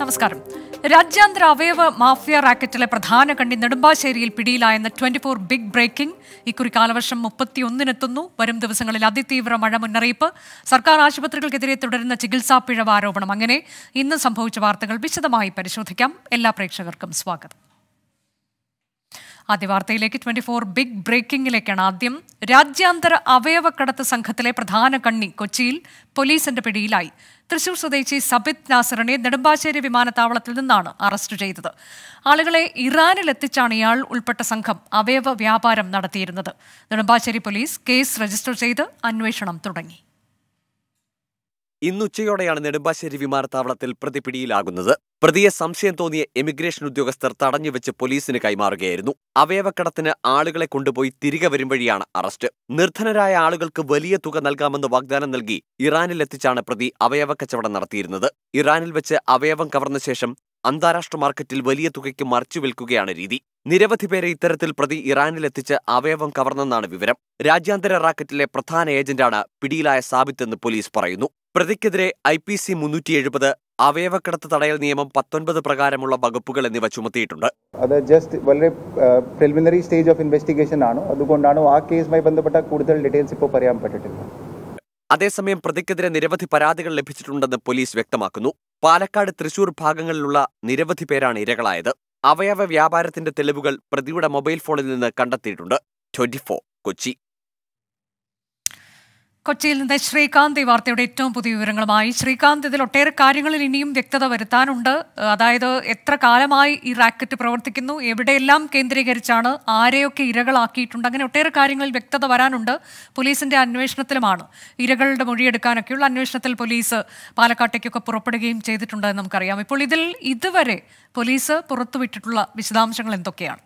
നമസ്കാരം രാജ്യാന്തര അവയവ മാഫിയ റാക്കറ്റിലെ പ്രധാന കണ്ടി നെടുമ്പാശ്ശേരിയിൽ പിടിയിലായെന്ന ട്വന്റി ഫോർ ബിഗ് ബ്രേക്കിംഗ് ഇക്കുറി കാലവർഷം മുപ്പത്തിയൊന്നിനെത്തുന്നു വരും ദിവസങ്ങളിൽ അതിതീവ്ര മഴ മുന്നറിയിപ്പ് സർക്കാർ ആശുപത്രികൾക്കെതിരെ തുടരുന്ന ചികിത്സാ പിഴവ് ആരോപണം അങ്ങനെ ഇന്ന് സംഭവിച്ച വാർത്തകൾ വിശദമായി പരിശോധിക്കാം എല്ലാ പ്രേക്ഷകർക്കും സ്വാഗതം ആദ്യ വാർത്തയിലേക്ക് ട്വന്റി ഫോർ ബിഗ് ബ്രേക്കിംഗിലേക്കാണ് ആദ്യം രാജ്യാന്തര അവയവക്കടത്ത് സംഘത്തിലെ പ്രധാന കണ്ണി കൊച്ചിയിൽ പോലീസിന്റെ പിടിയിലായി തൃശൂർ സ്വദേശി സബിത് നാസറിനെ നെടുമ്പാശ്ശേരി വിമാനത്താവളത്തിൽ നിന്നാണ് അറസ്റ്റ് ചെയ്തത് ആളുകളെ ഇറാനിൽ എത്തിച്ചാണ് ഇയാൾ ഉൾപ്പെട്ട സംഘം അവയവ വ്യാപാരം നടത്തിയിരുന്നത് നെടുമ്പാശ്ശേരി പോലീസ് കേസ് രജിസ്റ്റർ ചെയ്ത് അന്വേഷണം തുടങ്ങി ഇന്നുച്ചയോടെയാണ് നെടുമ്പാശ്ശേരി വിമാനത്താവളത്തിൽ പ്രതി പിടിയിലാകുന്നത് പ്രതിയെ സംശയം തോന്നിയ എമിഗ്രേഷൻ ഉദ്യോഗസ്ഥർ തടഞ്ഞുവെച്ച് പോലീസിന് കൈമാറുകയായിരുന്നു അവയവക്കടത്തിന് ആളുകളെ കൊണ്ടുപോയി തിരികെ വരും വഴിയാണ് അറസ്റ്റ് നിർധനരായ ആളുകൾക്ക് വലിയ തുക നൽകാമെന്ന് വാഗ്ദാനം നൽകി ഇറാനിലെത്തിച്ചാണ് പ്രതി അവയവ കച്ചവടം നടത്തിയിരുന്നത് ഇറാനിൽ വെച്ച് അവയവം കവർന്ന ശേഷം അന്താരാഷ്ട്ര മാർക്കറ്റിൽ വലിയ തുകയ്ക്ക് മറിച്ചു വിൽക്കുകയാണ് രീതി നിരവധി പേരെ ഇത്തരത്തിൽ പ്രതി ഇറാനിലെത്തിച്ച് അവയവം കവർന്നെന്നാണ് വിവരം രാജ്യാന്തര റാക്കറ്റിലെ പ്രധാന ഏജന്റാണ് പിടിയിലായ സാബിത്ത് എന്ന് പോലീസ് പറയുന്നു പ്രതിക്കെതിരെ ഐ പി സി മുന്നൂറ്റി എഴുപത് അവയവക്കടത്ത് തടയൽ നിയമം പത്തൊൻപത് പ്രകാരമുള്ള വകുപ്പുകൾ എന്നിവ ചുമത്തിയിട്ടുണ്ട് അത് ജസ്റ്റ് വളരെ പ്രിലിമിനറി സ്റ്റേജ് ഓഫ് ഇൻവെസ്റ്റിഗേഷൻ ആണ് അതുകൊണ്ടാണ് ആ കേസുമായി ബന്ധപ്പെട്ട കൂടുതൽ ഡീറ്റെയിൽസ് ഇപ്പോൾ പറയാൻ പറ്റിട്ടില്ല അതേസമയം പ്രതിക്കെതിരെ നിരവധി പരാതികൾ ലഭിച്ചിട്ടുണ്ടെന്ന് പോലീസ് വ്യക്തമാക്കുന്നു പാലക്കാട് തൃശൂർ ഭാഗങ്ങളിലുള്ള നിരവധി പേരാണ് ഇരകളായത് അവയവ വ്യാപാരത്തിന്റെ തെളിവുകൾ പ്രതിയുടെ മൊബൈൽ ഫോണിൽ നിന്ന് കണ്ടെത്തിയിട്ടുണ്ട് ട്വന്റി കൊച്ചി കൊച്ചിയിൽ നിന്ന് ശ്രീകാന്ത് ഈ വാർത്തയുടെ ഏറ്റവും പുതിയ വിവരങ്ങളുമായി ശ്രീകാന്ത് ഇതിൽ ഒട്ടേറെ കാര്യങ്ങളിൽ ഇനിയും വ്യക്തത വരുത്താനുണ്ട് അതായത് എത്ര കാലമായി ഈ റാക്കറ്റ് പ്രവർത്തിക്കുന്നു എവിടെയെല്ലാം കേന്ദ്രീകരിച്ചാണ് ആരെയൊക്കെ ഇരകളാക്കിയിട്ടുണ്ട് അങ്ങനെ ഒട്ടേറെ കാര്യങ്ങളിൽ വ്യക്തത വരാനുണ്ട് പോലീസിന്റെ അന്വേഷണത്തിലുമാണ് ഇരകളുടെ മൊഴിയെടുക്കാനൊക്കെയുള്ള അന്വേഷണത്തിൽ പോലീസ് പാലക്കാട്ടേക്കൊക്കെ പുറപ്പെടുകയും ചെയ്തിട്ടുണ്ടെന്ന് നമുക്കറിയാം ഇപ്പോൾ ഇതിൽ ഇതുവരെ പോലീസ് പുറത്തുവിട്ടിട്ടുള്ള വിശദാംശങ്ങൾ എന്തൊക്കെയാണ്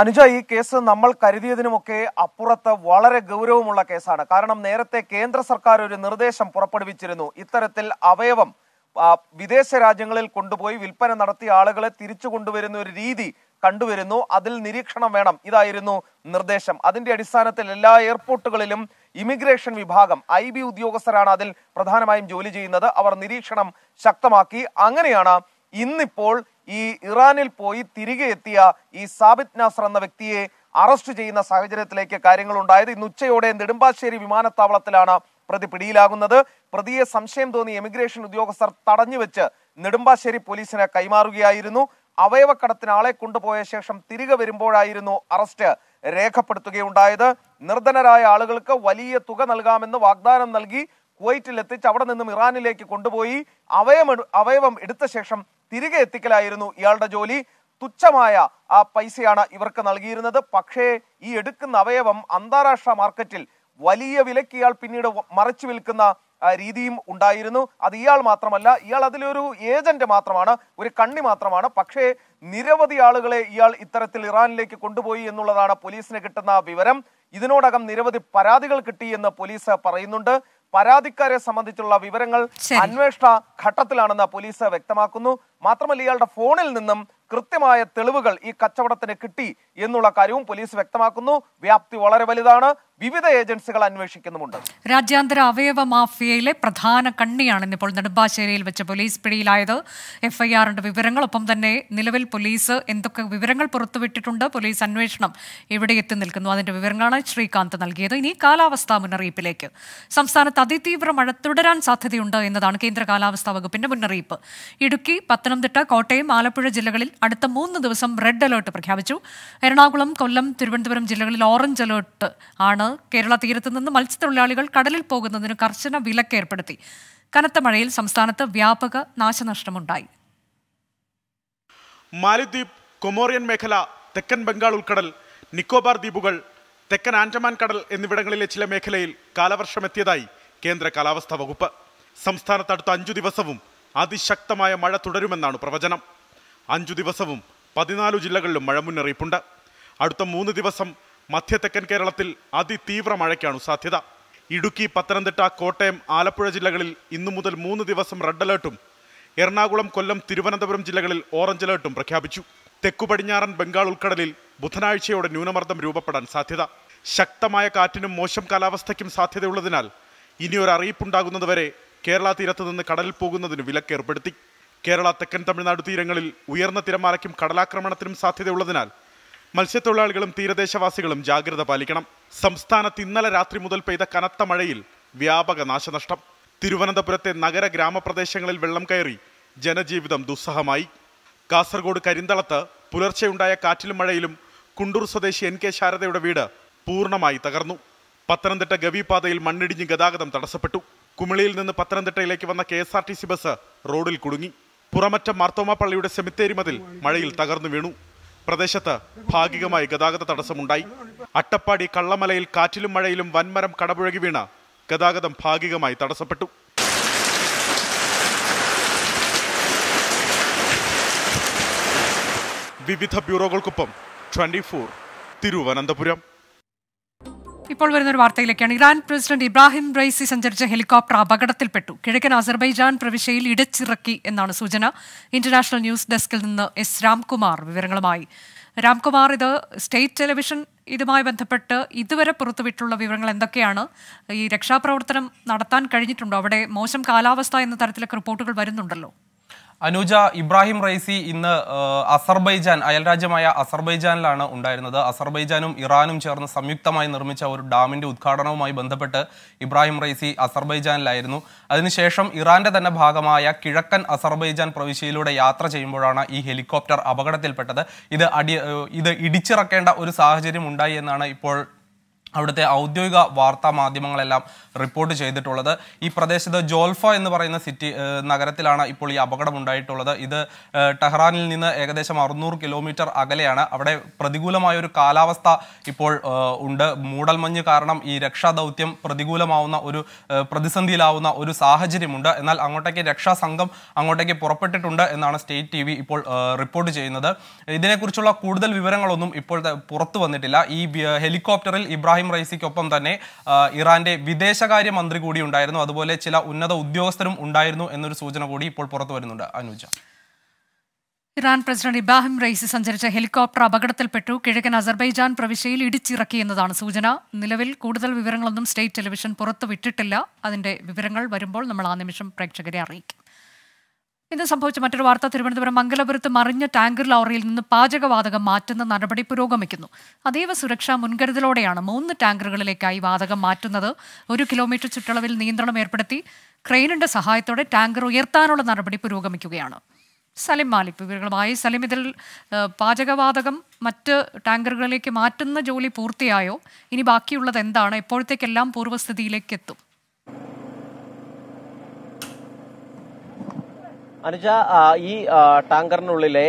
അനുജ ഈ കേസ് നമ്മൾ കരുതിയതിനുമൊക്കെ അപ്പുറത്ത് വളരെ ഗൗരവമുള്ള കേസാണ് കാരണം നേരത്തെ കേന്ദ്ര സർക്കാർ ഒരു നിർദ്ദേശം പുറപ്പെടുവിച്ചിരുന്നു ഇത്തരത്തിൽ അവയവം വിദേശ രാജ്യങ്ങളിൽ കൊണ്ടുപോയി വിൽപ്പന നടത്തിയ ആളുകളെ തിരിച്ചു കൊണ്ടുവരുന്ന ഒരു രീതി കണ്ടുവരുന്നു അതിൽ നിരീക്ഷണം വേണം ഇതായിരുന്നു നിർദ്ദേശം അതിന്റെ അടിസ്ഥാനത്തിൽ എല്ലാ എയർപോർട്ടുകളിലും ഇമിഗ്രേഷൻ വിഭാഗം ഐ ബി ഉദ്യോഗസ്ഥരാണ് അതിൽ പ്രധാനമായും ജോലി ചെയ്യുന്നത് അവർ നിരീക്ഷണം ശക്തമാക്കി അങ്ങനെയാണ് ഇന്നിപ്പോൾ ഈ ഇറാനിൽ പോയി തിരികെ എത്തിയ ഈ സാബിത് നാസർ എന്ന വ്യക്തിയെ അറസ്റ്റ് ചെയ്യുന്ന സാഹചര്യത്തിലേക്ക് കാര്യങ്ങൾ ഉണ്ടായത് ഇന്ന് ഉച്ചയോടെ നെടുമ്പാശ്ശേരി വിമാനത്താവളത്തിലാണ് പ്രതി പിടിയിലാകുന്നത് പ്രതിയെ സംശയം തോന്നി എമിഗ്രേഷൻ ഉദ്യോഗസ്ഥർ തടഞ്ഞുവെച്ച് നെടുമ്പാശ്ശേരി പോലീസിന് കൈമാറുകയായിരുന്നു അവയവക്കടത്തിന് ആളെ കൊണ്ടുപോയ ശേഷം തിരികെ വരുമ്പോഴായിരുന്നു അറസ്റ്റ് രേഖപ്പെടുത്തുകയുണ്ടായത് നിർധനരായ ആളുകൾക്ക് വലിയ തുക നൽകാമെന്ന് വാഗ്ദാനം നൽകി കുവൈറ്റിൽ എത്തിച്ച് അവിടെ നിന്നും ഇറാനിലേക്ക് കൊണ്ടുപോയി അവയവം അവയവം എടുത്ത ശേഷം തിരികെ എത്തിക്കലായിരുന്നു ഇയാളുടെ ജോലി തുച്ഛമായ ആ പൈസയാണ് ഇവർക്ക് നൽകിയിരുന്നത് പക്ഷേ ഈ എടുക്കുന്ന അവയവം അന്താരാഷ്ട്ര മാർക്കറ്റിൽ വലിയ വിലക്ക് ഇയാൾ പിന്നീട് മറച്ചു വിൽക്കുന്ന രീതിയും ഉണ്ടായിരുന്നു അത് ഇയാൾ മാത്രമല്ല ഇയാൾ അതിലൊരു ഏജന്റ് മാത്രമാണ് ഒരു കണ്ണി മാത്രമാണ് പക്ഷേ നിരവധി ആളുകളെ ഇയാൾ ഇത്തരത്തിൽ ഇറാനിലേക്ക് കൊണ്ടുപോയി എന്നുള്ളതാണ് പോലീസിന് കിട്ടുന്ന വിവരം ഇതിനോടകം നിരവധി പരാതികൾ കിട്ടിയെന്ന് പോലീസ് പറയുന്നുണ്ട് പരാതിക്കാരെ സംബന്ധിച്ചുള്ള വിവരങ്ങൾ അന്വേഷണ ഘട്ടത്തിലാണെന്ന് പോലീസ് വ്യക്തമാക്കുന്നു മാത്രമല്ല ഇയാളുടെ ഫോണിൽ നിന്നും കൃത്യമായ തെളിവുകൾ ഈ കച്ചവടത്തിന് കിട്ടി എന്നുള്ള കാര്യവും പോലീസ് വ്യക്തമാക്കുന്നു വ്യാപ്തി വളരെ വലുതാണ് വിവിധ ഏജൻസികൾ അന്വേഷിക്കുന്നുമുണ്ട് രാജ്യാന്തര അവയവ മാഫിയയിലെ പ്രധാന കണ്ണിയാണ് ഇന്നിപ്പോൾ നെടുമ്പാശ്ശേരിയിൽ വെച്ച് പോലീസ് പിടിയിലായത് എഫ്ഐആറിന്റെ വിവരങ്ങൾ ഒപ്പം തന്നെ നിലവിൽ പോലീസ് എന്തൊക്കെ വിവരങ്ങൾ പുറത്തുവിട്ടിട്ടുണ്ട് പോലീസ് അന്വേഷണം എവിടെ എത്തി നിൽക്കുന്നു അതിന്റെ വിവരങ്ങളാണ് ശ്രീകാന്ത് നൽകിയത് ഇനി കാലാവസ്ഥാ മുന്നറിയിപ്പിലേക്ക് സംസ്ഥാനത്ത് അതിതീവ്ര മഴ തുടരാൻ സാധ്യതയുണ്ട് എന്നതാണ് കേന്ദ്ര കാലാവസ്ഥാ വകുപ്പിന്റെ മുന്നറിയിപ്പ് ഇടുക്കി പത്തനംതിട്ട കോട്ടയം ആലപ്പുഴ ജില്ലകളിൽ അടുത്ത മൂന്ന് ദിവസം റെഡ് അലേർട്ട് പ്രഖ്യാപിച്ചു എറണാകുളം കൊല്ലം തിരുവനന്തപുരം ജില്ലകളിൽ ഓറഞ്ച് അലേർട്ട് ആണ് കേരള തീരത്ത് നിന്ന് മത്സ്യത്തൊഴിലാളികൾ കടലിൽ പോകുന്നതിന് കർശന ഏർപ്പെടുത്തി കനത്ത മഴയിൽ സംസ്ഥാനത്ത് വ്യാപക നാശനഷ്ടമുണ്ടായി മാലിദ്വീപ് കൊമോറിയൻ മേഖല തെക്കൻ ബംഗാൾ ഉൾക്കടൽ നിക്കോബാർ ദ്വീപുകൾ തെക്കൻ ആൻഡമാൻ കടൽ എന്നിവിടങ്ങളിലെ ചില മേഖലയിൽ കാലവർഷം എത്തിയതായി കേന്ദ്ര കാലാവസ്ഥാ വകുപ്പ് സംസ്ഥാനത്ത് അടുത്ത അഞ്ചു ദിവസവും അതിശക്തമായ മഴ തുടരുമെന്നാണ് പ്രവചനം അഞ്ചു ദിവസവും പതിനാലു ജില്ലകളിലും മഴ മുന്നറിയിപ്പുണ്ട് അടുത്ത മൂന്ന് ദിവസം മധ്യതെക്കൻ കേരളത്തിൽ അതിതീവ്ര മഴയ്ക്കാണ് സാധ്യത ഇടുക്കി പത്തനംതിട്ട കോട്ടയം ആലപ്പുഴ ജില്ലകളിൽ ഇന്നു മുതൽ മൂന്ന് ദിവസം റെഡ് അലേർട്ടും എറണാകുളം കൊല്ലം തിരുവനന്തപുരം ജില്ലകളിൽ ഓറഞ്ച് അലേർട്ടും പ്രഖ്യാപിച്ചു തെക്കു പടിഞ്ഞാറൻ ബംഗാൾ ഉൾക്കടലിൽ ബുധനാഴ്ചയോടെ ന്യൂനമർദ്ദം രൂപപ്പെടാൻ സാധ്യത ശക്തമായ കാറ്റിനും മോശം കാലാവസ്ഥയ്ക്കും സാധ്യതയുള്ളതിനാൽ ഇനിയൊരു അറിയിപ്പുണ്ടാകുന്നതുവരെ കേരള തീരത്തു നിന്ന് കടലിൽ പോകുന്നതിന് വിലക്കേർപ്പെടുത്തി കേരള തെക്കൻ തമിഴ്നാട് തീരങ്ങളിൽ ഉയർന്ന തിരമാലയ്ക്കും കടലാക്രമണത്തിനും സാധ്യതയുള്ളതിനാൽ മത്സ്യത്തൊഴിലാളികളും തീരദേശവാസികളും ജാഗ്രത പാലിക്കണം സംസ്ഥാനത്ത് ഇന്നലെ രാത്രി മുതൽ പെയ്ത കനത്ത മഴയിൽ വ്യാപക നാശനഷ്ടം തിരുവനന്തപുരത്തെ നഗര ഗ്രാമപ്രദേശങ്ങളിൽ വെള്ളം കയറി ജനജീവിതം ദുസ്സഹമായി കാസർഗോഡ് കരിന്തളത്ത് പുലർച്ചെയുണ്ടായ കാറ്റിലും മഴയിലും കുണ്ടൂർ സ്വദേശി എൻ കെ ശാരദയുടെ വീട് പൂർണ്ണമായി തകർന്നു പത്തനംതിട്ട ഗവിപാതയിൽ മണ്ണിടിഞ്ഞ് ഗതാഗതം തടസ്സപ്പെട്ടു കുമിളിയിൽ നിന്ന് പത്തനംതിട്ടയിലേക്ക് വന്ന K S R T C bus റോഡിൽ കുടുങ്ങി പുറമറ്റം മാർത്തോമ പള്ളിയുടെ സെമിത്തേരി മതിൽ മഴയിൽ തകർന്നു വീണു പ്രദേശത്ത് ഭാഗികമായി ഗതാഗത തടസ്സമുണ്ടായി അട്ടപ്പാടി കള്ളമലയിൽ കാറ്റിലും മഴയിലും വൻമരം കടപുഴകി വീണ ഗതാഗതം ഭാഗികമായി തടസ്സപ്പെട്ടു വിവിധ ബ്യൂറോകൾക്കൊപ്പം ട്വന്റി ഫോർ തിരുവനന്തപുരം ഇപ്പോൾ വരുന്ന ഒരു വാർത്തയിലേക്കാണ് ഇറാൻ പ്രസിഡന്റ് ഇബ്രാഹിം റൈസി സഞ്ചരിച്ച ഹെലികോപ്റ്റർ അപകടത്തിൽപ്പെട്ടു കിഴക്കൻ അസർബൈജാൻ പ്രവിശ്യയിൽ ഇടച്ചിറക്കി എന്നാണ് സൂചന ഇന്റർനാഷണൽ ന്യൂസ് ഡെസ്കിൽ നിന്ന് എസ് രാംകുമാർ വിവരങ്ങളുമായി രാംകുമാർ ഇത് സ്റ്റേറ്റ് ടെലിവിഷൻ ഇതുമായി ബന്ധപ്പെട്ട് ഇതുവരെ പുറത്തുവിട്ടുള്ള വിവരങ്ങൾ എന്തൊക്കെയാണ് ഈ രക്ഷാപ്രവർത്തനം നടത്താൻ കഴിഞ്ഞിട്ടുണ്ടോ അവിടെ മോശം കാലാവസ്ഥ എന്ന തരത്തിലൊക്കെ റിപ്പോർട്ടുകൾ വരുന്നുണ്ടല്ലോ അനുജ ഇബ്രാഹിം റൈസി ഇന്ന് അസർബൈജാൻ അയൽരാജ്യമായ അസർബൈജാനിലാണ് ഉണ്ടായിരുന്നത് അസർബൈജാനും ഇറാനും ചേർന്ന് സംയുക്തമായി നിർമ്മിച്ച ഒരു ഡാമിന്റെ ഉദ്ഘാടനവുമായി ബന്ധപ്പെട്ട് ഇബ്രാഹിം റൈസി അസർബൈജാനിലായിരുന്നു അതിനുശേഷം ഇറാന്റെ തന്നെ ഭാഗമായ കിഴക്കൻ അസർബൈജാൻ പ്രവിശ്യയിലൂടെ യാത്ര ചെയ്യുമ്പോഴാണ് ഈ ഹെലികോപ്റ്റർ അപകടത്തിൽപ്പെട്ടത് ഇത് അടി ഇത് ഇടിച്ചിറക്കേണ്ട ഒരു സാഹചര്യം ഉണ്ടായി എന്നാണ് ഇപ്പോൾ അവിടുത്തെ ഔദ്യോഗിക വാർത്താ മാധ്യമങ്ങളെല്ലാം റിപ്പോർട്ട് ചെയ്തിട്ടുള്ളത് ഈ പ്രദേശത്ത് ജോൽഫ എന്ന് പറയുന്ന സിറ്റി നഗരത്തിലാണ് ഇപ്പോൾ ഈ അപകടം ഉണ്ടായിട്ടുള്ളത് ഇത് ടെഹ്റാനിൽ നിന്ന് ഏകദേശം അറുന്നൂറ് കിലോമീറ്റർ അകലെയാണ് അവിടെ പ്രതികൂലമായ ഒരു കാലാവസ്ഥ ഇപ്പോൾ ഉണ്ട് മൂടൽമഞ്ഞ് കാരണം ഈ രക്ഷാ പ്രതികൂലമാവുന്ന ഒരു പ്രതിസന്ധിയിലാവുന്ന ഒരു സാഹചര്യമുണ്ട് എന്നാൽ അങ്ങോട്ടേക്ക് രക്ഷാസംഘം അങ്ങോട്ടേക്ക് പുറപ്പെട്ടിട്ടുണ്ട് എന്നാണ് സ്റ്റേറ്റ് ടി ഇപ്പോൾ റിപ്പോർട്ട് ചെയ്യുന്നത് ഇതിനെക്കുറിച്ചുള്ള കൂടുതൽ വിവരങ്ങളൊന്നും ഇപ്പോൾ പുറത്തു വന്നിട്ടില്ല ഈ ഹെലികോപ്റ്ററിൽ ഇബ്രാഹിം റൈസിക്കൊപ്പം തന്നെ ഇറാന്റെ വിദേശ വിദേശകാര്യ മന്ത്രി കൂടി ഉണ്ടായിരുന്നു അതുപോലെ ചില ഉന്നത ഉദ്യോഗസ്ഥരും ഉണ്ടായിരുന്നു എന്നൊരു സൂചന കൂടി ഇപ്പോൾ പുറത്തു വരുന്നുണ്ട് Anuja Iran president Ebrahim Raisi സഞ്ചരിച്ച ഹെലികോപ്റ്റർ അപകടത്തിൽപ്പെട്ടു കിഴക്കൻ അസർബൈജാൻ പ്രവിശ്യയിൽ ഇടിച്ചിറക്കിയെന്നതാണ് സൂചന നിലവിൽ കൂടുതൽ വിവരങ്ങളൊന്നും സ്റ്റേറ്റ് ടെലിവിഷൻ പുറത്തുവിട്ടിട്ടില്ല അതിന്റെ വിവരങ്ങൾ വരുമ്പോൾ നമ്മൾ ആ നിമിഷം പ്രേക്ഷകരെ അറിയിക്കും ഇന്ന് സംഭവിച്ച മറ്റൊരു വാർത്ത തിരുവനന്തപുരം മംഗലപുരത്ത് മറിഞ്ഞ ടാങ്കർ ലോറിയിൽ നിന്ന് പാചകവാതകം മാറ്റുന്ന നടപടി പുരോഗമിക്കുന്നു അതീവ സുരക്ഷാ മുൻകരുതലോടെയാണ് മൂന്ന് ടാങ്കറുകളിലേക്കായി വാതകം മാറ്റുന്നത് ഒരു കിലോമീറ്റർ ചുറ്റളവിൽ നിയന്ത്രണം ഏർപ്പെടുത്തി ക്രെയിനിന്റെ സഹായത്തോടെ ടാങ്കർ ഉയർത്താനുള്ള നടപടി പുരോഗമിക്കുകയാണ് സലിം മാലിക് വിവരങ്ങളുമായി സലിം ഇതിൽ പാചകവാതകം മറ്റ് ടാങ്കറുകളിലേക്ക് മാറ്റുന്ന ജോലി പൂർത്തിയായോ ഇനി ബാക്കിയുള്ളത് എന്താണ് എപ്പോഴത്തേക്കെല്ലാം പൂർവ്വസ്ഥിതിയിലേക്ക് എത്തും അനുജ ഈ ടാങ്കറിനുള്ളിലെ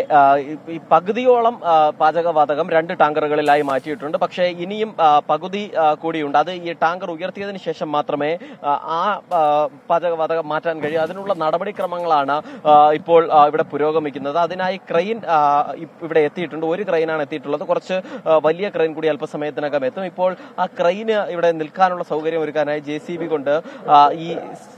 ഈ പകുതിയോളം പാചകവാതകം രണ്ട് ടാങ്കറുകളിലായി മാറ്റിയിട്ടുണ്ട് പക്ഷേ ഇനിയും പകുതി കൂടിയുണ്ട് അത് ഈ ടാങ്കർ ഉയർത്തിയതിനു ശേഷം മാത്രമേ ആ പാചകവാതകം മാറ്റാൻ കഴിയൂ അതിനുള്ള നടപടിക്രമങ്ങളാണ് ഇപ്പോൾ ഇവിടെ പുരോഗമിക്കുന്നത് അതിനായി ക്രെയിൻ ഇവിടെ എത്തിയിട്ടുണ്ട് ഒരു ക്രെയിനാണ് എത്തിയിട്ടുള്ളത് കുറച്ച് വലിയ ക്രെയിൻ കൂടി അല്പസമയത്തിനകം എത്തും ഇപ്പോൾ ആ ക്രെയിന് ഇവിടെ നിൽക്കാനുള്ള സൗകര്യം ഒരുക്കാനായി ജെ കൊണ്ട് ഈ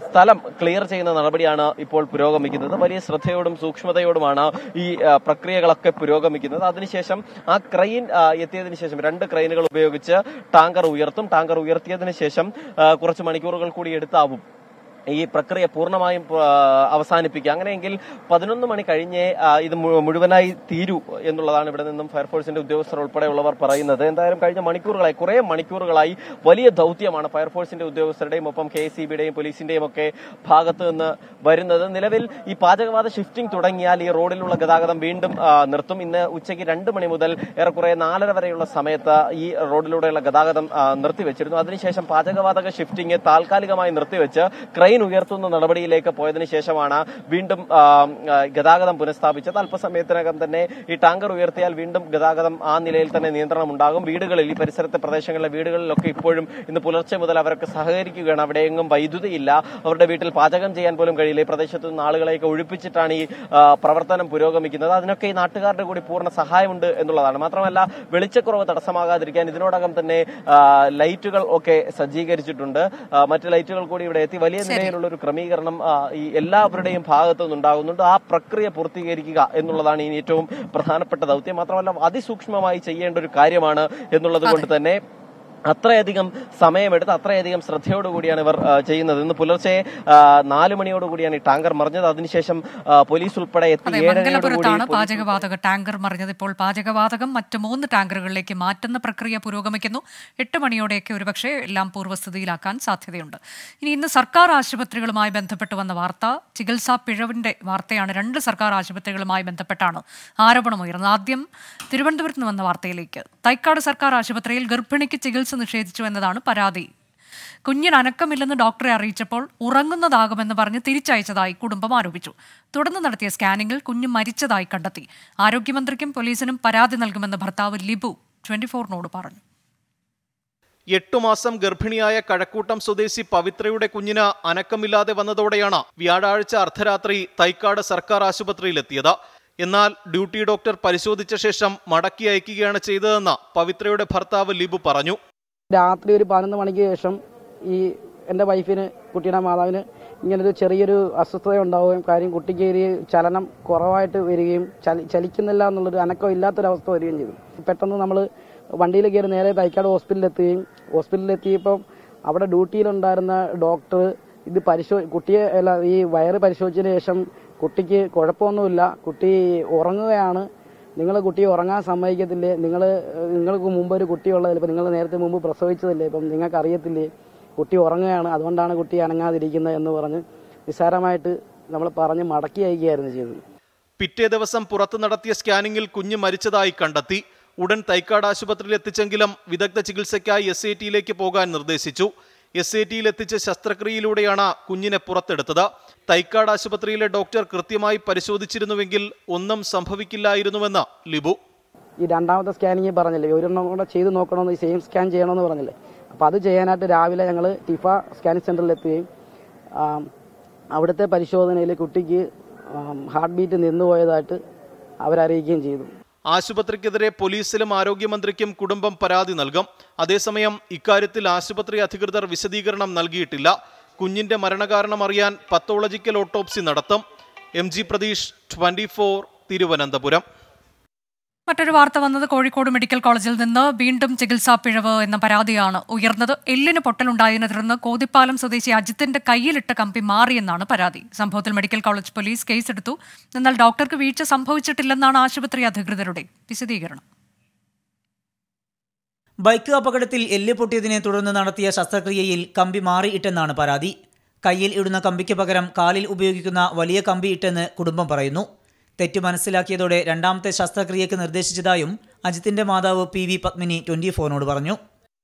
സ്ഥലം ക്ലിയർ ചെയ്യുന്ന നടപടിയാണ് ഇപ്പോൾ പുരോഗമിക്കുന്നത് വലിയ ശ്രദ്ധയോടും സൂക്ഷ്മതയോടുമാണ് ഈ പ്രക്രിയകളൊക്കെ പുരോഗമിക്കുന്നത് അതിനുശേഷം ആ ക്രെയിൻ എത്തിയതിനു ശേഷം രണ്ട് ക്രെയിനുകൾ ഉപയോഗിച്ച് ടാങ്കർ ഉയർത്തും ടാങ്കർ ഉയർത്തിയതിനു ശേഷം കുറച്ച് മണിക്കൂറുകൾ കൂടി എടുത്താവും ഈ പ്രക്രിയ പൂർണ്ണമായും അവസാനിപ്പിക്കുക അങ്ങനെയെങ്കിൽ പതിനൊന്ന് മണി കഴിഞ്ഞേ ഇത് മുഴുവനായി തീരൂ എന്നുള്ളതാണ് ഇവിടെ നിന്നും ഫയർഫോഴ്സിന്റെ ഉദ്യോഗസ്ഥർ ഉൾപ്പെടെയുള്ളവർ പറയുന്നത് എന്തായാലും കഴിഞ്ഞ മണിക്കൂറുകളായി കുറേ മണിക്കൂറുകളായി വലിയ ദൗത്യമാണ് ഫയർഫോഴ്സിന്റെ ഉദ്യോഗസ്ഥരുടെയും ഒപ്പം കെ എസ് ബിയുടെയും പോലീസിന്റെയും ഒക്കെ ഭാഗത്ത് നിന്ന് വരുന്നത് നിലവിൽ ഈ പാചകവാദ ഷിഫ്റ്റിംഗ് തുടങ്ങിയാൽ ഈ റോഡിലുള്ള ഗതാഗതം വീണ്ടും നിർത്തും ഇന്ന് ഉച്ചയ്ക്ക് രണ്ട് മണി മുതൽ ഏറെക്കുറെ നാലര വരെയുള്ള സമയത്ത് ഈ റോഡിലൂടെയുള്ള ഗതാഗതം നിർത്തിവെച്ചിരുന്നു അതിനുശേഷം പാചകവാതക ഷിഫ്റ്റിംഗ് താൽക്കാലികമായി നിർത്തിവെച്ച് ക്രൈം ലൈൻ ഉയർത്തുന്ന നടപടിയിലേക്ക് പോയതിനു ശേഷമാണ് വീണ്ടും ഗതാഗതം പുനഃസ്ഥാപിച്ചത് അല്പസമയത്തിനകം തന്നെ ഈ ടാങ്കർ ഉയർത്തിയാൽ വീണ്ടും ഗതാഗതം ആ നിലയിൽ തന്നെ നിയന്ത്രണം ഉണ്ടാകും വീടുകളിൽ ഈ പരിസരത്തെ പ്രദേശങ്ങളിലെ വീടുകളിലൊക്കെ ഇപ്പോഴും ഇന്ന് പുലർച്ചെ മുതൽ അവരൊക്കെ സഹകരിക്കുകയാണ് അവിടെ വൈദ്യുതി ഇല്ല അവരുടെ വീട്ടിൽ പാചകം ചെയ്യാൻ പോലും കഴിയില്ല ഈ പ്രദേശത്തു നിന്ന് ആളുകളെയൊക്കെ ഒഴിപ്പിച്ചിട്ടാണ് ഈ പ്രവർത്തനം പുരോഗമിക്കുന്നത് അതിനൊക്കെ ഈ നാട്ടുകാരുടെ കൂടി പൂർണ്ണ സഹായമുണ്ട് എന്നുള്ളതാണ് മാത്രമല്ല വെളിച്ചക്കുറവ് തടസ്സമാകാതിരിക്കാൻ ഇതിനോടകം തന്നെ ലൈറ്റുകൾ ഒക്കെ സജ്ജീകരിച്ചിട്ടുണ്ട് മറ്റ് ലൈറ്റുകൾ കൂടി ഇവിടെ എത്തി വലിയ നിലയിലുള്ള ഒരു ക്രമീകരണം ഈ എല്ലാവരുടെയും ഭാഗത്തു നിന്നുണ്ടാകുന്നുണ്ട് ആ പ്രക്രിയ പൂർത്തീകരിക്കുക എന്നുള്ളതാണ് ഇനി ഏറ്റവും പ്രധാനപ്പെട്ട ദൗത്യം മാത്രമല്ല അതിസൂക്ഷ്മമായി ചെയ്യേണ്ട ഒരു കാര്യമാണ് എന്നുള്ളത് കൊണ്ട് തന്നെ അത്രയധികം സമയമെടുത്ത് അത്രയധികം ശ്രദ്ധയോടുകൂടിയാണ് ഇവർ ചെയ്യുന്നത് ഇന്ന് പുലർച്ചെ നാല് മണിയോടുകൂടിയാണ് ഈ ടാങ്കർ മറിഞ്ഞത് അതിനുശേഷം പോലീസ് ഉൾപ്പെടെ പാചകവാതക ടാങ്കർ മറിഞ്ഞത് ഇപ്പോൾ പാചകവാതകം മറ്റ് മൂന്ന് ടാങ്കറുകളിലേക്ക് മാറ്റുന്ന പ്രക്രിയ പുരോഗമിക്കുന്നു എട്ട് മണിയോടെയൊക്കെ ഒരുപക്ഷെ എല്ലാം പൂർവ്വസ്ഥിതിയിലാക്കാൻ സാധ്യതയുണ്ട് ഇനി ഇന്ന് സർക്കാർ ആശുപത്രികളുമായി ബന്ധപ്പെട്ട് വന്ന വാർത്ത ചികിത്സാ പിഴവിന്റെ വാർത്തയാണ് രണ്ട് സർക്കാർ ആശുപത്രികളുമായി ബന്ധപ്പെട്ടാണ് ആരോപണം ഉയർന്നത് ആദ്യം തിരുവനന്തപുരത്ത് നിന്ന് വന്ന വാർത്തയിലേക്ക് തൈക്കാട് സർക്കാർ ആശുപത്രിയിൽ ഗർഭിണിക്ക് ചികിത്സ നിഷേധിച്ചു എന്നതാണ് പരാതി കുഞ്ഞിന് അനക്കമില്ലെന്ന് ഡോക്ടറെ അറിയിച്ചപ്പോൾ ഉറങ്ങുന്നതാകുമെന്ന് പറഞ്ഞ് തിരിച്ചയച്ചതായി കുടുംബം ആരോപിച്ചു തുടർന്ന് നടത്തിയ സ്കാനിങ്ങിൽ കുഞ്ഞ് മരിച്ചതായി കണ്ടെത്തി ആരോഗ്യമന്ത്രിക്കും പോലീസിനും പരാതി നൽകുമെന്ന് ഭർത്താവ് ലിബു ട്വന്റി ഫോറിനോട് പറഞ്ഞു എട്ടു മാസം ഗർഭിണിയായ കഴക്കൂട്ടം സ്വദേശി പവിത്രയുടെ കുഞ്ഞിന് അനക്കമില്ലാതെ വന്നതോടെയാണ് വ്യാഴാഴ്ച അർദ്ധരാത്രി തൈക്കാട് സർക്കാർ ആശുപത്രിയിലെത്തിയത് എന്നാൽ ഡ്യൂട്ടി ഡോക്ടർ പരിശോധിച്ച ശേഷം മടക്കി അയക്കുകയാണ് ചെയ്തതെന്ന് പവിത്രയുടെ ഭർത്താവ് ലിബു പറഞ്ഞു രാത്രി ഒരു പതിനൊന്ന് മണിക്ക് ശേഷം ഈ എൻ്റെ വൈഫിന് കുട്ടിയുടെ മാതാവിന് ഇങ്ങനൊരു ചെറിയൊരു അസ്വസ്ഥത ഉണ്ടാവുകയും കാര്യം കുട്ടിക്ക് ഒരു ചലനം കുറവായിട്ട് വരികയും ചലി ചലിക്കുന്നില്ല എന്നുള്ളൊരു അനക്കം ഇല്ലാത്തൊരവസ്ഥ വരികയും ചെയ്തു പെട്ടെന്ന് നമ്മൾ വണ്ടിയിൽ കയറി നേരെ തൈക്കാട് ഹോസ്പിറ്റലിലെത്തുകയും ഹോസ്പിറ്റലിലെത്തിയപ്പം അവിടെ ഡ്യൂട്ടിയിലുണ്ടായിരുന്ന ഡോക്ടർ ഇത് പരിശോ കുട്ടിയെ അല്ല ഈ വയറ് പരിശോധിച്ചതിന് ശേഷം കുട്ടിക്ക് കുഴപ്പമൊന്നുമില്ല കുട്ടി ഉറങ്ങുകയാണ് നിങ്ങൾ കുട്ടി ഉറങ്ങാൻ സമ്മതിക്കത്തില്ലേ നിങ്ങൾ നിങ്ങൾക്ക് മുമ്പ് ഒരു കുട്ടിയുള്ളതല്ലേ ഇപ്പം നിങ്ങൾ നേരത്തെ മുമ്പ് പ്രസവിച്ചതല്ലേ ഇപ്പം നിങ്ങൾക്ക് അറിയത്തില്ലേ കുട്ടി ഉറങ്ങുകയാണ് അതുകൊണ്ടാണ് കുട്ടി അനങ്ങാതിരിക്കുന്നത് എന്ന് പറഞ്ഞ് നിസ്സാരമായിട്ട് നമ്മൾ പറഞ്ഞ് മടക്കി അയക്കുകയായിരുന്നു ചെയ്തത് പിറ്റേ ദിവസം പുറത്തു നടത്തിയ സ്കാനിങ്ങിൽ കുഞ്ഞ് മരിച്ചതായി കണ്ടെത്തി ഉടൻ തൈക്കാട് ആശുപത്രിയിൽ എത്തിച്ചെങ്കിലും വിദഗ്ധ ചികിത്സയ്ക്കായി എസ് ഐ ടിയിലേക്ക് പോകാൻ നിർദ്ദേശിച്ചു എസ് ഐ ടിയിൽ എത്തിച്ച ശസ്ത്രക്രിയയിലൂടെയാണ് കുഞ്ഞിനെ പുറത്തെടുത്തത് തൈക്കാട് ആശുപത്രിയിലെ ഡോക്ടർ കൃത്യമായി പരിശോധിച്ചിരുന്നുവെങ്കിൽ ഒന്നും സംഭവിക്കില്ലായിരുന്നുവെന്ന് ലിബു ഈ രണ്ടാമത്തെ സ്കാനിങ് പറഞ്ഞില്ലേ ഒരെണ്ണം കൂടെ ചെയ്ത് നോക്കണമെന്ന് സെയിം സ്കാൻ ചെയ്യണമെന്ന് പറഞ്ഞില്ലേ അപ്പോൾ അത് ചെയ്യാനായിട്ട് രാവിലെ ഞങ്ങൾ ടിഫ സ്കാനിങ് സെന്ററിൽ എത്തുകയും അവിടുത്തെ പരിശോധനയിൽ കുട്ടിക്ക് ഹാർട്ട് ബീറ്റ് നിന്നുപോയതായിട്ട് അവരറിയിക്കുകയും ചെയ്തു ആശുപത്രിക്കെതിരെ പോലീസിലും ആരോഗ്യമന്ത്രിക്കും കുടുംബം പരാതി നൽകും അതേസമയം ഇക്കാര്യത്തിൽ ആശുപത്രി അധികൃതർ വിശദീകരണം നൽകിയിട്ടില്ല കുഞ്ഞിന്റെ മരണകാരണം അറിയാൻ പത്തോളജിക്കൽ ഓട്ടോപ്സി നടത്തും M G Pratheesh twenty Thiruvananthapuram മറ്റൊരു വാർത്ത വന്നത് കോഴിക്കോട് മെഡിക്കൽ കോളേജിൽ നിന്ന് വീണ്ടും ചികിത്സാ പിഴവ് എന്ന പരാതിയാണ് ഉയർന്നത് എല്ലിന് പൊട്ടലുണ്ടായതിനെ തുടർന്ന് കോതിപ്പാലം സ്വദേശി അജിത്തിന്റെ കയ്യിലിട്ട കമ്പി മാറിയെന്നാണ് പരാതി സംഭവത്തിൽ മെഡിക്കൽ കോളേജ് പോലീസ് കേസെടുത്തു എന്നാൽ ഡോക്ടർക്ക് വീഴ്ച സംഭവിച്ചിട്ടില്ലെന്നാണ് ആശുപത്രി അധികൃതരുടെ വിശദീകരണം ബൈക്ക് അപകടത്തിൽ എല്ല് പൊട്ടിയതിനെ തുടർന്ന് നടത്തിയ ശസ്ത്രക്രിയയിൽ കമ്പി മാറിയിട്ടെന്നാണ് പരാതി കയ്യിൽ ഇടുന്ന കമ്പിക്ക് പകരം കാലിൽ ഉപയോഗിക്കുന്ന വലിയ കമ്പി ഇട്ടെന്ന് കുടുംബം പറയുന്നു തെറ്റ് മനസ്സിലാക്കിയതോടെ രണ്ടാമത്തെ ശസ്ത്രക്രിയയ്ക്ക് നിർദ്ദേശിച്ചതായും അജിത്തിന്റെ മാതാവ് പി വി പത്മിനി ട്വന്റി ഫോറിനോട് പറഞ്ഞു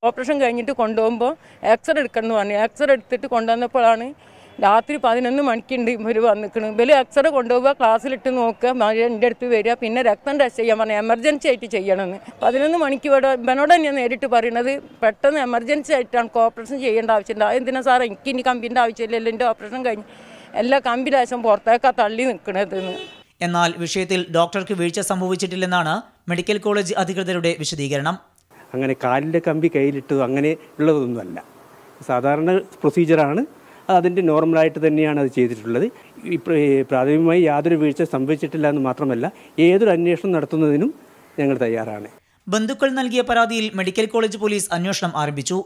ഓപ്പറേഷൻ കഴിഞ്ഞിട്ട് കൊണ്ടുപോകുമ്പോൾ എക്സ്റേ എടുക്കണമെന്ന് പറഞ്ഞു എക്സ്റേ എടുത്തിട്ട് കൊണ്ടുവന്നപ്പോഴാണ് രാത്രി പതിനൊന്ന് മണിക്കുണ്ട് ഇവർ വന്നിക്കണം ഇവർ എക്സ്റേ കൊണ്ടുപോകുക ക്ലാസ്സിലിട്ട് നോക്കുക എൻ്റെ അടുത്ത് വരിക പിന്നെ രക്തം ടെസ്റ്റ് ചെയ്യാൻ പറഞ്ഞു എമർജൻസി ആയിട്ട് ചെയ്യണമെന്ന് പതിനൊന്ന് മണിക്ക് ഇവിടെ ഇവനോട് തന്നെ നേരിട്ട് പറയണത് പെട്ടെന്ന് എമർജൻസി ആയിട്ടാണ് ഓപ്പറേഷൻ ചെയ്യേണ്ട ആവശ്യമില്ല എന്തിനാ സാറേ എനിക്ക് ഇനി കമ്പിൻ്റെ ആവശ്യമില്ലല്ലോ എൻ്റെ ഓപ്പറേഷൻ കഴിഞ്ഞ് എല്ലാ കമ്പിലാശം പുറത്തേക്കാണ് തള്ളി നിൽക്കണതെന്ന് എന്നാൽ വിഷയത്തിൽ ഡോക്ടർക്ക് വീഴ്ച സംഭവിച്ചിട്ടില്ലെന്നാണ് മെഡിക്കൽ കോളേജ് അധികൃതരുടെ വിശദീകരണം അങ്ങനെ കാലിൻ്റെ കമ്പി കയ്യിലിട്ടത് അങ്ങനെ ഉള്ളതൊന്നുമല്ല സാധാരണ പ്രൊസീജിയറാണ് അതിൻ്റെ നോർമലായിട്ട് തന്നെയാണ് അത് ചെയ്തിട്ടുള്ളത് പ്രാഥമികമായി യാതൊരു വീഴ്ച സംഭവിച്ചിട്ടില്ല എന്ന് മാത്രമല്ല ഏതൊരു അന്വേഷണം നടത്തുന്നതിനും ഞങ്ങൾ തയ്യാറാണ് ബന്ധുക്കൾ നൽകിയ പരാതിയിൽ മെഡിക്കൽ കോളേജ് പോലീസ് അന്വേഷണം ആരംഭിച്ചു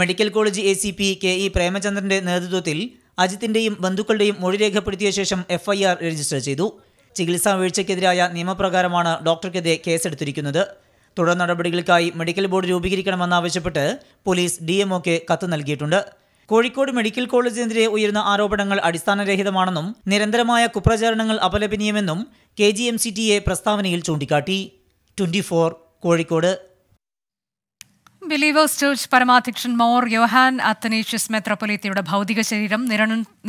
medical college A C P K E പ്രേമചന്ദ്രന്റെ നേതൃത്വത്തിൽ അജിത്തിന്റെയും ബന്ധുക്കളുടെയും മൊഴി രേഖപ്പെടുത്തിയ ശേഷം എഫ്ഐആർ രജിസ്റ്റർ ചെയ്തു ചികിത്സാ വീഴ്ചയ്ക്കെതിരായ നിയമപ്രകാരമാണ് ഡോക്ടർക്കെതിരെ കേസെടുത്തിരിക്കുന്നത് തുടർ നടപടികൾക്കായി മെഡിക്കൽ ബോർഡ് രൂപീകരിക്കണമെന്നാവശ്യപ്പെട്ട് പോലീസ് ഡി എംഒക്ക് കത്ത് നൽകിയിട്ടുണ്ട് കോഴിക്കോട് മെഡിക്കൽ കോളേജിനെതിരെ ഉയരുന്ന ആരോപണങ്ങൾ അടിസ്ഥാനരഹിതമാണെന്നും നിരന്തരമായ കുപ്രചാരണങ്ങൾ അപലപനീയമെന്നും K G M C T A പ്രസ്താവനയിൽ ചൂണ്ടിക്കാട്ടി twenty four Kozhikode believers church പരമാധ്യക്ഷൻ മോർ യോഹാൻ അത്തനേഷ്യസ് മെത്രപൊലീത്തയുടെ ഭൗതിക ശരീരം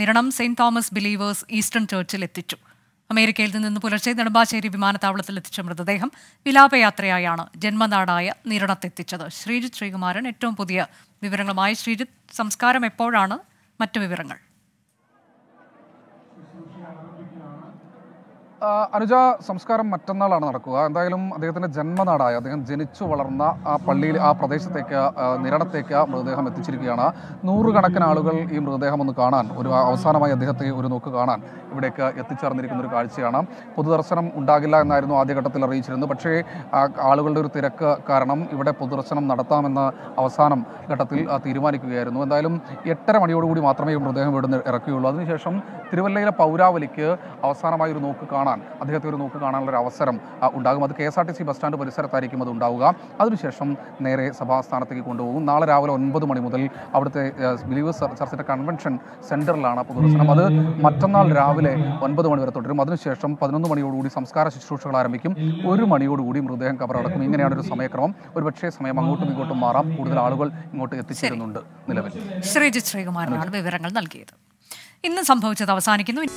Niranam saint Thomas believers eastern ചേർച്ചിൽ എത്തിച്ചു അമേരിക്കയിൽ നിന്ന് പുലർച്ചെ നെടുമ്പാശ്ശേരി വിമാനത്താവളത്തിൽ എത്തിച്ച മൃതദേഹം വിലാപയാത്രയായാണ് ജന്മനാടായ നിരണത്തെത്തിച്ചത് ശ്രീജിത് ശ്രീകുമാരൻ ഏറ്റവും പുതിയ വിവരങ്ങളുമായി ശ്രീജിത്ത് സംസ്കാരം എപ്പോഴാണ് മറ്റു വിവരങ്ങൾ അനുജ സംസ്കാരം മറ്റന്നാളാണ് നടക്കുക എന്തായാലും അദ്ദേഹത്തിന്റെ ജന്മനാടായ അദ്ദേഹം ജനിച്ചു വളർന്ന ആ പള്ളിയിൽ ആ പ്രദേശത്തേക്ക് നിരടത്തേക്ക് മൃതദേഹം എത്തിച്ചിരിക്കുകയാണ് നൂറുകണക്കിന് ആളുകൾ ഈ മൃതദേഹം ഒന്ന് കാണാൻ ഒരു അവസാനമായി അദ്ദേഹത്തെ ഒരു നോക്ക് കാണാൻ ഇവിടേക്ക് എത്തിച്ചേർന്നിരിക്കുന്ന ഒരു കാഴ്ചയാണ് പൊതുദർശനം ഉണ്ടാകില്ല എന്നായിരുന്നു ആദ്യഘട്ടത്തിൽ അറിയിച്ചിരുന്നത് പക്ഷേ ആളുകളുടെ ഒരു തിരക്ക് കാരണം ഇവിടെ പൊതുദർശനം നടത്താമെന്ന് അവസാനം ഘട്ടത്തിൽ തീരുമാനിക്കുകയായിരുന്നു എന്തായാലും എട്ടര മണിയോടുകൂടി മാത്രമേ മൃതദേഹം ഇവിടുന്ന് ഇറക്കുകയുള്ളൂ അതിനുശേഷം തിരുവല്ലയിലെ പൗരാവലിക്ക് അവസാനമായി ഒരു നോക്ക് കാണാൻ കാണാൻ അദ്ദേഹത്തെ ഒരു നോക്ക് കാണാനുള്ള ഒരു അവസരം ഉണ്ടാകും അത് K S R T C bus stand പരിസരത്തായിരിക്കും അത് ഉണ്ടാവുക അതിനുശേഷം നേരെ സഭാസ്ഥാനത്തേക്ക് കൊണ്ടുപോകും നാളെ രാവിലെ ഒൻപത് മണി മുതൽ അവിടുത്തെ ബിലീവേഴ്സ് ചർച്ചിൻ്റെ കൺവെൻഷൻ സെൻറ്ററിലാണ് പൊതുദർശനം അത് മറ്റന്നാൾ രാവിലെ ഒൻപത് മണി വരെ തുടരും അതിനുശേഷം പതിനൊന്ന് മണിയോടുകൂടി സംസ്കാര ശുശ്രൂഷകൾ ആരംഭിക്കും ഒരു മണിയോടുകൂടി മൃതദേഹം കബറടക്കും ഇങ്ങനെയാണ് ഒരു സമയക്രമം ഒരുപക്ഷേ സമയം അങ്ങോട്ടും ഇങ്ങോട്ടും മാറാം കൂടുതൽ ആളുകൾ ഇങ്ങോട്ട് എത്തിച്ചേരുന്നുണ്ട് നിലവിൽ ശ്രീജിത് ശ്രീകുമാരനാണ് വിവരങ്ങൾ നൽകിയത് ഇന്ന് സംഭവിച്ചത് അവസാനിക്കുന്നു